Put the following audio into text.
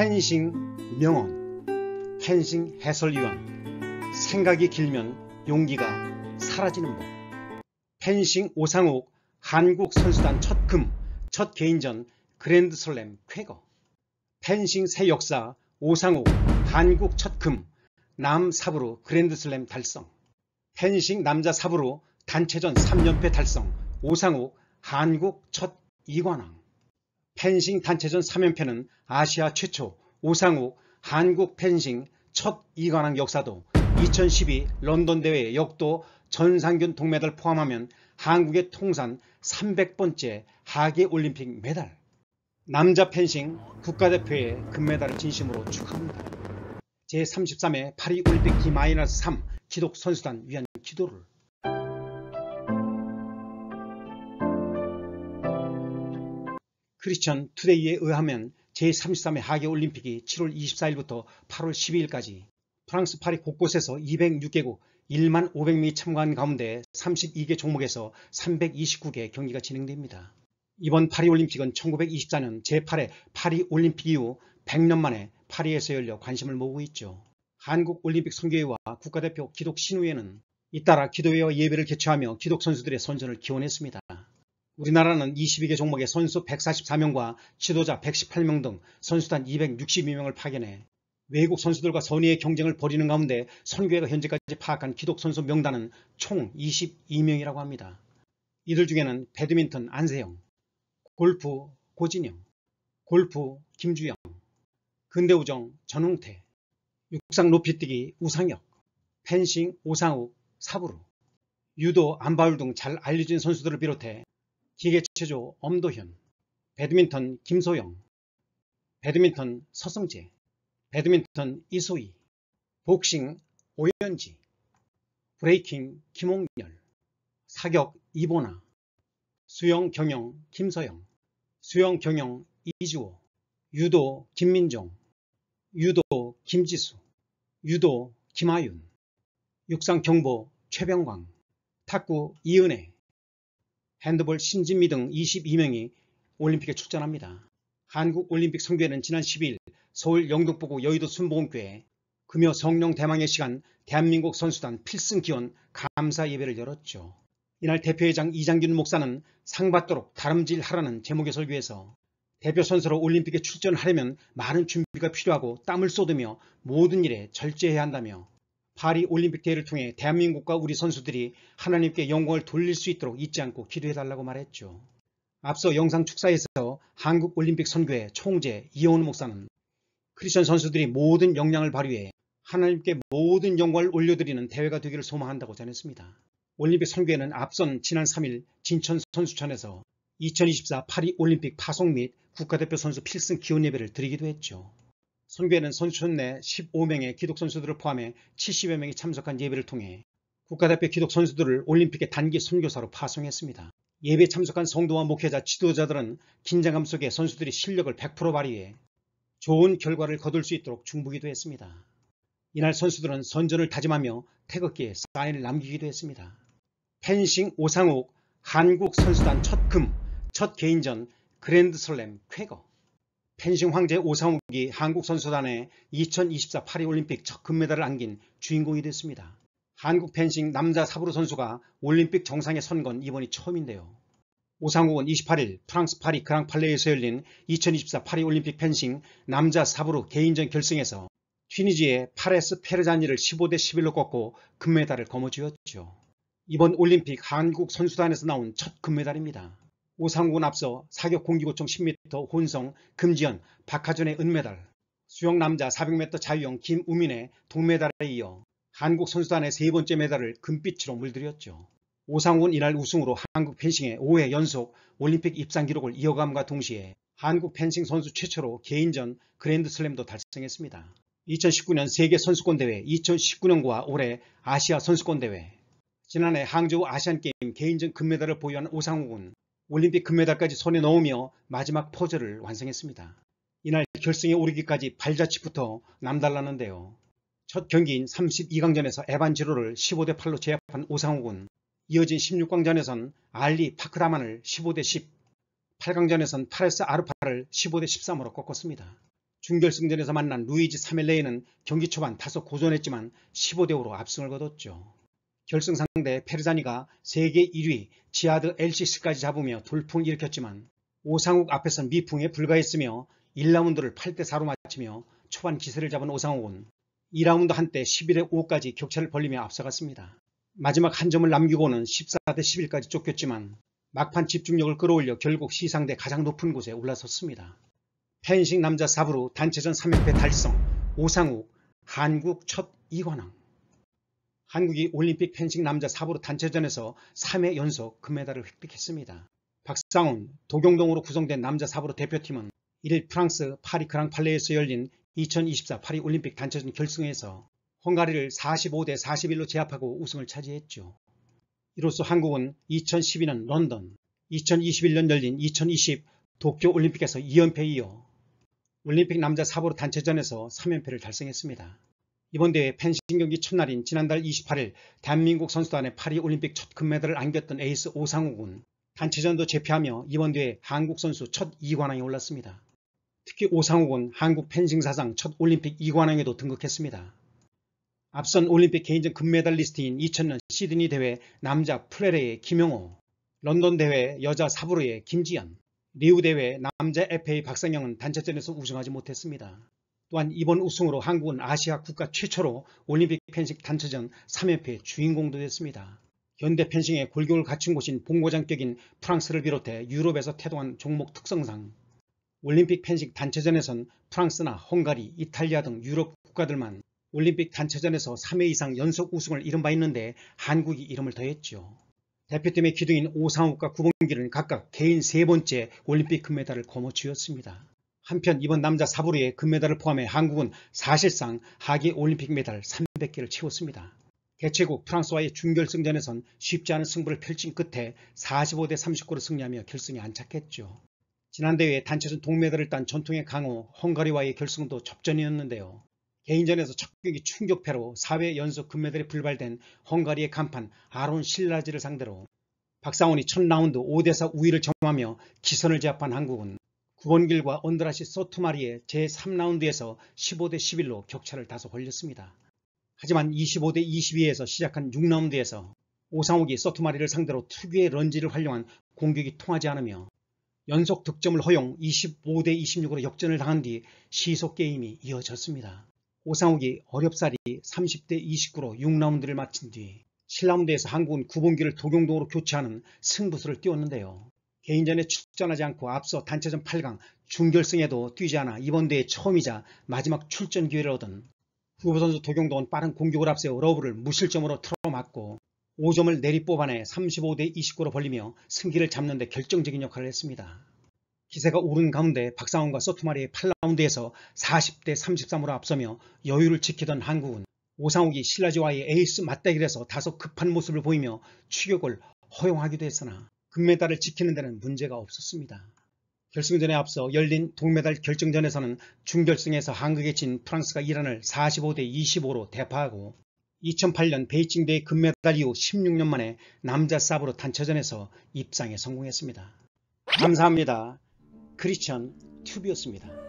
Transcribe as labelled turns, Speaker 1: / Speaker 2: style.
Speaker 1: 펜싱 명언, 펜싱 해설위원, 생각이 길면 용기가 사라지는 법. 펜싱 오상욱 한국 선수단 첫 금, 첫 개인전 그랜드슬램 쾌거. 펜싱 새 역사 오상욱 한국 첫 금, 남 사부로 그랜드슬램 달성. 펜싱 남자 사부로 단체전 3연패 달성 오상욱 한국 첫 이관왕. 펜싱 단체전 3연패는 아시아 최초 오상욱 한국 펜싱 첫 이관왕 역사도 2012 런던 대회 역도 전상균 동메달 포함하면 한국의 통산 300번째 하계올림픽 메달 남자 펜싱 국가대표의 금메달을 진심으로 축하합니다. 제33회 파리올림픽 기마이너스 3 기독 선수단 위한 기도를 크리스천 투데이에 의하면 제33회 하계올림픽이 7월 24일부터 8월 12일까지 프랑스 파리 곳곳에서 206개국 1만 500명이 참가한 가운데 32개 종목에서 329개 경기가 진행됩니다. 이번 파리올림픽은 1924년 제8회 파리올림픽 이후 100년 만에 파리에서 열려 관심을 모으고 있죠. 한국올림픽 선교회와 국가대표 기독신우회는 잇따라 기도회와 예배를 개최하며 기독 선수들의 선전을 기원했습니다. 우리나라는 22개 종목의 선수 144명과 지도자 118명 등 선수단 262명을 파견해 외국 선수들과 선의의 경쟁을 벌이는 가운데 선교회가 현재까지 파악한 기독 선수 명단은 총 22명이라고 합니다. 이들 중에는 배드민턴 안세영, 골프 고진영, 골프 김주영, 근대우정 전웅태, 육상 높이뛰기 우상혁, 펜싱 오상욱 사부루, 유도 안바울 등 잘 알려진 선수들을 비롯해 기계체조 엄도현 배드민턴 김소영 배드민턴 서승재 배드민턴 이소희 복싱 오현지 브레이킹 김홍렬 사격 이보나 수영 경영 김서영 수영 경영 이주호 유도 김민종 유도 김지수 유도 김하윤 육상 경보 최병광 탁구 이은혜 핸드볼 신진미 등 22명이 올림픽에 출전합니다. 한국올림픽 선교회는 지난 10일 서울 영등포구 여의도 순복음교회 금요 성령 대망의 시간 대한민국 선수단 필승 기원 감사 예배를 열었죠. 이날 대표회장 이장균 목사는 상 받도록 다름질하라는 제목의 설교에서 대표 선수로 올림픽에 출전하려면 많은 준비가 필요하고 땀을 쏟으며 모든 일에 절제해야 한다며 파리 올림픽 대회를 통해 대한민국과 우리 선수들이 하나님께 영광을 돌릴 수 있도록 잊지 않고 기도해달라고 말했죠. 앞서 영상 축사에서 한국 올림픽 선교회 총재 이영훈 목사는 크리스천 선수들이 모든 역량을 발휘해 하나님께 모든 영광을 올려드리는 대회가 되기를 소망한다고 전했습니다. 올림픽 선교회는 앞선 지난 3일 진천 선수촌에서 2024 파리 올림픽 파송 및 국가대표 선수 필승 기원 예배를 드리기도 했죠. 선교에는 선수촌 내 15명의 기독 선수들을 포함해 70여 명이 참석한 예배를 통해 국가대표 기독 선수들을 올림픽의 단기 선교사로 파송했습니다. 예배 참석한 성도와 목회자, 지도자들은 긴장감 속에 선수들이 실력을 100% 발휘해 좋은 결과를 거둘 수 있도록 중부기도 했습니다. 이날 선수들은 선전을 다짐하며 태극기에 사인을 남기기도 했습니다. 펜싱 오상욱 한국 선수단 첫 금, 첫 개인전 그랜드슬램 쾌거 펜싱 황제 오상욱이 한국 선수단의 2024 파리올림픽 첫 금메달을 안긴 주인공이 됐습니다. 한국 펜싱 남자 사부르 선수가 올림픽 정상에 선 건 이번이 처음인데요. 오상욱은 28일 프랑스 파리 그랑팔레에서 열린 2024 파리올림픽 펜싱 남자 사부르 개인전 결승에서 튀니지의 파레스 페르자니를 15대 11로 꺾고 금메달을 거머쥐었죠. 이번 올림픽 한국 선수단에서 나온 첫 금메달입니다. 오상군 앞서 사격 공기고총 10m 혼성 금지현 박하준의 은메달 수영 남자 400m 자유형 김우민의 동메달에 이어 한국 선수단의 세 번째 메달을 금빛으로 물들였죠. 오상훈 이날 우승으로 한국 펜싱의 5회 연속 올림픽 입상 기록을 이어감과 동시에 한국 펜싱 선수 최초로 개인전 그랜드슬램도 달성했습니다. 2019년 세계 선수권대회, 2019년과 올해 아시아 선수권대회 지난해 항저우 아시안게임 개인전 금메달을 보유한 오상훈은 올림픽 금메달까지 손에 넣으며 마지막 포즈를 완성했습니다. 이날 결승에 오르기까지 발자취부터 남달랐는데요. 첫 경기인 32강전에서 에반 지로를 15대 8로 제압한 오상욱은 이어진 16강전에선 알리 파크다만을 15대 10, 8강전에선 파레스 아르파를 15대 13으로 꺾었습니다. 중결승전에서 만난 루이지 사멜레이는 경기 초반 다소 고전했지만 15대 5로 압승을 거뒀죠. 결승 상대 페르자니가 세계 1위 지하드 LCC까지 잡으며 돌풍을 일으켰지만 오상욱 앞에선 미풍에 불과했으며 1라운드를 8대4로 마치며 초반 기세를 잡은 오상욱은 2라운드 한때 11대 5까지 격차를 벌리며 앞서갔습니다. 마지막 한 점을 남기고는 14대 11까지 쫓겼지만 막판 집중력을 끌어올려 결국 시상대 가장 높은 곳에 올라섰습니다. 펜싱 남자 4부로 단체전 3연패 달성 오상욱 한국 첫 이관왕 한국이 올림픽 펜싱 남자 4부로 단체전에서 3회 연속 금메달을 획득했습니다. 박상훈, 도경동으로 구성된 남자 4부로 대표팀은 1일 프랑스 파리 그랑 팔레에서 열린 2024 파리 올림픽 단체전 결승에서 헝가리를 45대 41로 제압하고 우승을 차지했죠. 이로써 한국은 2012년 런던, 2021년 열린 2020 도쿄 올림픽에서 2연패 이어 올림픽 남자 4부로 단체전에서 3연패를 달성했습니다. 이번 대회 펜싱 경기 첫날인 지난달 28일 대한민국 선수단의 파리 올림픽 첫 금메달을 안겼던 에이스 오상욱은 단체전도 제패하며 이번 대회 한국 선수 첫 2관왕에 올랐습니다. 특히 오상욱은 한국 펜싱 사상 첫 올림픽 2관왕에도 등극했습니다. 앞선 올림픽 개인전 금메달 리스트인 2000년 시드니 대회 남자 프레레의 김영호, 런던 대회 여자 사브르의 김지연, 리우 대회 남자 FA 박상영은 단체전에서 우승하지 못했습니다. 또한 이번 우승으로 한국은 아시아 국가 최초로 올림픽 펜싱 단체전 3회패 주인공도 됐습니다. 현대 펜싱의 골격을 갖춘 곳인 본고장격인 프랑스를 비롯해 유럽에서 태동한 종목 특성상 올림픽 펜싱 단체전에선 프랑스나 헝가리, 이탈리아 등 유럽 국가들만 올림픽 단체전에서 3회 이상 연속 우승을 이른바 있는데 한국이 이름을 더했죠. 대표팀의 기둥인 오상욱과 구봉길은 각각 개인 세 번째 올림픽 금메달을 거머쥐었습니다. 한편 이번 남자 사부리에 금메달을 포함해 한국은 사실상 하계 올림픽 메달 300개를 채웠습니다. 개최국 프랑스와의 준결승전에선 쉽지 않은 승부를 펼친 끝에 45대 39로 승리하며 결승에 안착했죠. 지난 대회 단체전 동메달을 딴 전통의 강호 헝가리와의 결승도 접전이었는데요. 개인전에서 첫 경기 충격패로 4회 연속 금메달이 불발된 헝가리의 간판 아론 실라지를 상대로 박상원이 첫 라운드 5대4 우위를 점하며 기선을 제압한 한국은 원길과 언드라시 소토마리의 제3라운드에서 15대 11로 격차를 다소 벌렸습니다. 하지만 25대 22에서 시작한 6라운드에서 오상욱이 소토마리를 상대로 특유의 런지를 활용한 공격이 통하지 않으며 연속 득점을 허용 25대 26으로 역전을 당한 뒤 시속 게임이 이어졌습니다. 오상욱이 어렵사리 30대 29로 6라운드를 마친 뒤 7라운드에서 한국은 구본기를 도경동으로 교체하는 승부수를 띄웠는데요. 개인전에 출전하지 않고 앞서 단체전 8강 중결승에도 뛰지 않아 이번 대회 처음이자 마지막 출전 기회를 얻은 후보 선수 도경도은 빠른 공격을 앞세워 러브를 무실점으로 틀어맞고 5점을 내리 뽑아내 35대 29로 벌리며 승기를 잡는 데 결정적인 역할을 했습니다. 기세가 오른 가운데 박상훈과 소투마리의 8라운드에서 40대 33으로 앞서며 여유를 지키던 한국은 오상욱이 신라지와의 에이스 맞대결에서 다소 급한 모습을 보이며 추격을 허용하기도 했으나 금메달을 지키는 데는 문제가 없었습니다. 결승전에 앞서 열린 동메달 결정전에서는 중결승에서 한국에 진 프랑스가 이란을 45대 25로 대파하고 2008년 베이징대회 금메달 이후 16년 만에 남자 사브로 단체전에서 입상에 성공했습니다. 감사합니다. 크리스천 튜브였습니다.